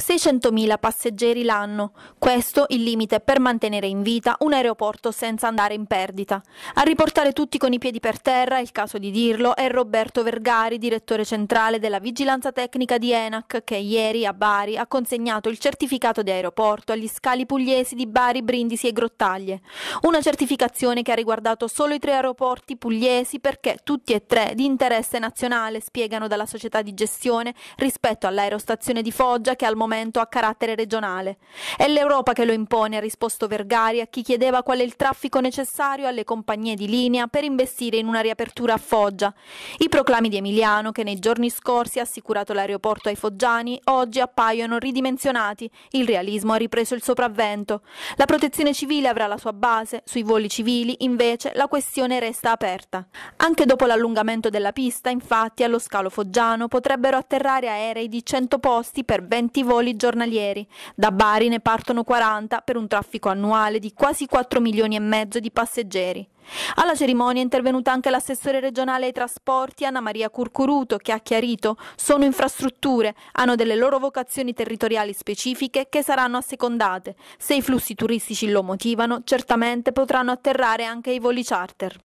600.000 passeggeri l'anno, questo il limite per mantenere in vita un aeroporto senza andare in perdita. A riportare tutti con i piedi per terra, il caso di dirlo, è Roberto Vergari, direttore centrale della vigilanza tecnica di ENAC, che ieri a Bari ha consegnato il certificato di aeroporto agli scali pugliesi di Bari, Brindisi e Grottaglie. Una certificazione che ha riguardato solo i tre aeroporti pugliesi perché tutti e tre di interesse nazionale, spiegano dalla società di gestione, rispetto all'aerostazione di Foggia che al momento momento a carattere regionale. È l'Europa che lo impone, ha risposto Vergari a chi chiedeva qual è il traffico necessario alle compagnie di linea per investire in una riapertura a Foggia. I proclami di Emiliano, che nei giorni scorsi ha assicurato l'aeroporto ai foggiani, oggi appaiono ridimensionati. Il realismo ha ripreso il sopravvento. La protezione civile avrà la sua base, sui voli civili invece la questione resta aperta. Anche dopo l'allungamento della pista, infatti, allo scalo foggiano potrebbero atterrare aerei di 100 posti per 20 voli voli giornalieri. Da Bari ne partono 40 per un traffico annuale di quasi 4 milioni e mezzo di passeggeri. Alla cerimonia è intervenuta anche l'assessore regionale ai trasporti Anna Maria Curcuruto che ha chiarito sono infrastrutture, hanno delle loro vocazioni territoriali specifiche che saranno assecondate. Se i flussi turistici lo motivano, certamente potranno atterrare anche i voli charter.